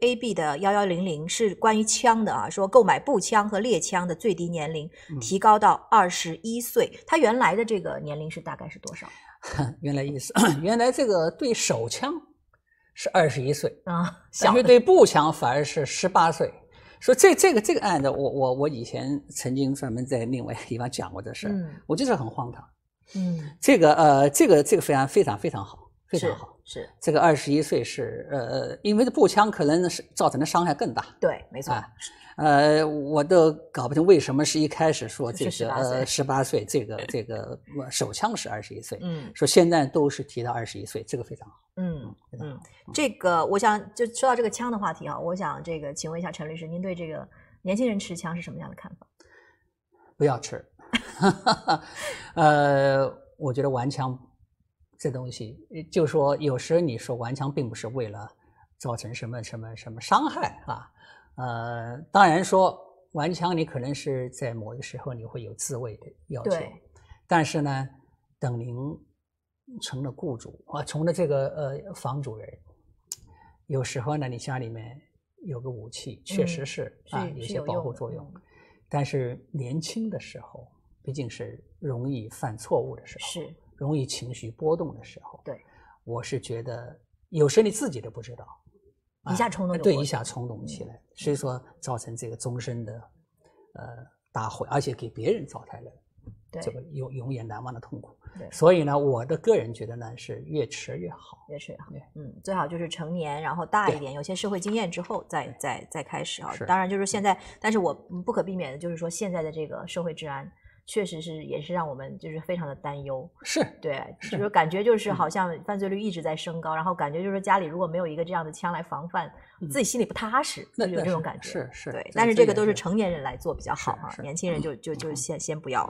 A B 的幺幺零零是关于枪的啊，说购买步枪和猎枪的最低年龄提高到二十一岁，它原来的这个年龄是大概是多少？原来意思，原来这个对手枪是二十一岁啊，想去对步枪反而是十八岁，所以这这个这个案子，我我我以前曾经专门在另外地方讲过这事儿，我就是很荒唐。嗯，这个呃，这个这个非常非常非常好，非常好。是这个二十一岁是呃呃，因为这步枪可能是造成的伤害更大。对，没错。呃，我都搞不清为什么是一开始说这个呃十八岁，这个这个手枪是二十一岁。嗯，说现在都是提到二十一岁，这个非常好。嗯，嗯这个我想就说到这个枪的话题啊，我想这个请问一下陈律师，您对这个年轻人持枪是什么样的看法？不要持。呃，我觉得玩枪。这东西，就说有时你说顽强，并不是为了造成什么什么什么伤害啊，呃，当然说顽强，你可能是在某个时候你会有自卫的要求，但是呢，等您成了雇主啊，成了这个呃房主人，有时候呢，你家里面有个武器，确实是啊有些保护作用，但是年轻的时候毕竟是容易犯错误的时候。是。容易情绪波动的时候，对，我是觉得有时你自己都不知道，一下冲动对一下冲动起来，所以说造成这个终身的呃大毁，而且给别人造成了这个永永远难忘的痛苦。所以呢，我的个人觉得呢是越迟越好，越迟越好。嗯，最好就是成年，然后大一点，有些社会经验之后再再再开始啊。当然就是现在，但是我不可避免的就是说现在的这个社会治安。确实是，也是让我们就是非常的担忧。是对，就是感觉就是好像犯罪率一直在升高，然后感觉就是家里如果没有一个这样的枪来防范，自己心里不踏实，就有这种感觉。是是，对。但是这个都是成年人来做比较好哈，年轻人就就就先先不要。